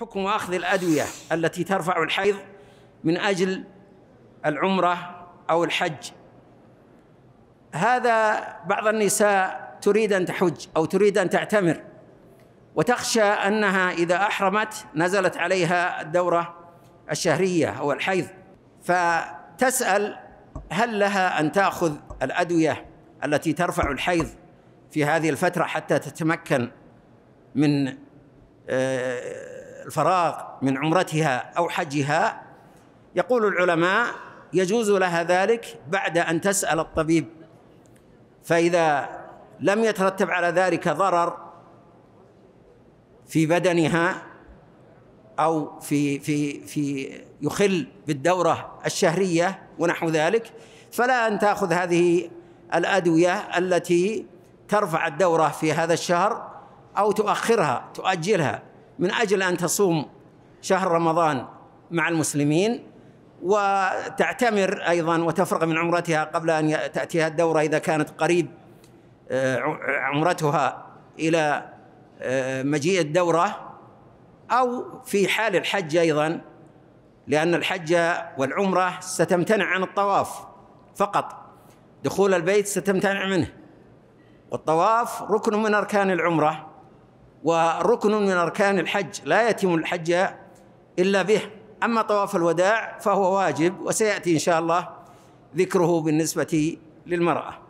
حكم أخذ الأدوية التي ترفع الحيض من أجل العمرة أو الحج هذا بعض النساء تريد أن تحج أو تريد أن تعتمر وتخشى أنها إذا أحرمت نزلت عليها الدورة الشهرية أو الحيض فتسأل هل لها أن تأخذ الأدوية التي ترفع الحيض في هذه الفترة حتى تتمكن من آه، الفراغ من عمرتها أو حجها يقول العلماء يجوز لها ذلك بعد أن تسأل الطبيب فإذا لم يترتب على ذلك ضرر في بدنها أو في في في يخل بالدورة الشهرية ونحو ذلك فلا أن تأخذ هذه الأدوية التي ترفع الدورة في هذا الشهر أو تؤخرها تؤجلها من أجل أن تصوم شهر رمضان مع المسلمين وتعتمر أيضا وتفرغ من عمرتها قبل أن تأتيها الدورة إذا كانت قريب آه، عمرتها إلى آه، مجيء الدورة أو في حال الحج أيضا لأن الحج والعمرة ستمتنع عن الطواف فقط دخول البيت ستمتنع منه والطواف ركن من أركان العمرة وركن من أركان الحج لا يتم الحج إلا به أما طواف الوداع فهو واجب وسيأتي إن شاء الله ذكره بالنسبة للمرأة